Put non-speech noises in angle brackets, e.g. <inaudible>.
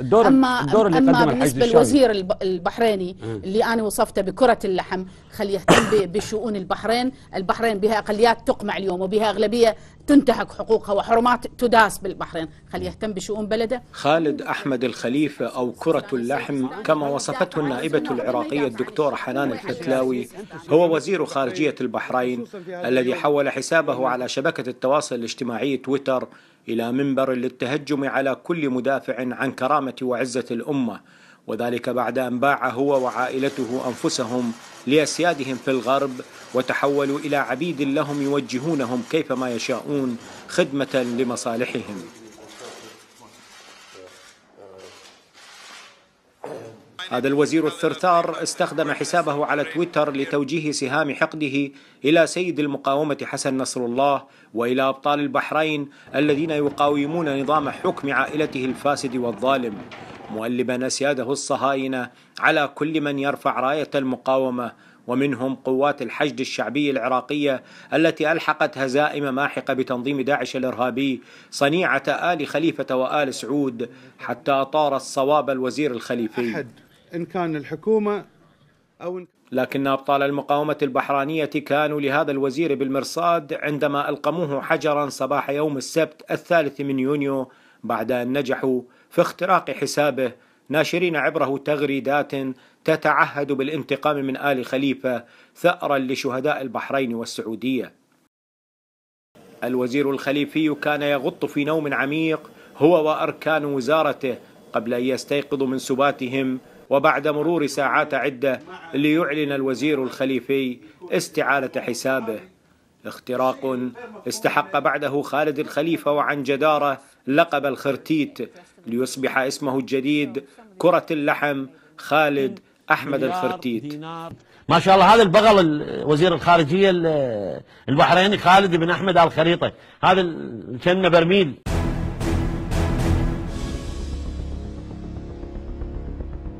الدور أما الدور اللي أما بالنسبة للوزير البحريني آه. اللي أنا وصفته بكرة اللحم خلي يهتم <coughs> بشؤون البحرين البحرين بها أقليات تقمع اليوم وبها أغلبية تنتهك حقوقها وحرمات تداس بالبحرين خلي آه. يهتم بشؤون بلده خالد أحمد الخليفة أو كرة اللحم كما وصفته النائبة العراقية الدكتورة حنان الفتلاوي هو وزير خارجية البحرين الذي حول حسابه على شبكة التواصل الاجتماعي تويتر إلى منبر للتهجم على كل مدافع عن كرامة وعزة الأمة وذلك بعد أن باع هو وعائلته أنفسهم لأسيادهم في الغرب وتحولوا إلى عبيد لهم يوجهونهم كيفما يشاءون خدمة لمصالحهم هذا الوزير الثرثار استخدم حسابه على تويتر لتوجيه سهام حقده إلى سيد المقاومة حسن نصر الله وإلى أبطال البحرين الذين يقاومون نظام حكم عائلته الفاسد والظالم مؤلبا أسياده الصهاينة على كل من يرفع راية المقاومة ومنهم قوات الحشد الشعبي العراقية التي ألحقت هزائم ماحقة بتنظيم داعش الإرهابي صنيعة آل خليفة وآل سعود حتى أطار الصواب الوزير الخليفي إن كان الحكومة أو إن لكن أبطال المقاومة البحرانية كانوا لهذا الوزير بالمرصاد عندما ألقموه حجرا صباح يوم السبت الثالث من يونيو بعد أن نجحوا في اختراق حسابه ناشرين عبره تغريدات تتعهد بالانتقام من آل خليفة ثأرا لشهداء البحرين والسعودية الوزير الخليفي كان يغط في نوم عميق هو وأركان وزارته قبل أن يستيقظوا من سباتهم وبعد مرور ساعات عدة ليعلن الوزير الخليفي استعالة حسابه اختراق استحق بعده خالد الخليفة وعن جدارة لقب الخرتيت ليصبح اسمه الجديد كرة اللحم خالد أحمد الخرتيت ما شاء الله هذا البغل وزير الخارجية البحريني خالد بن أحمد الخريطة هذا كأنه برميل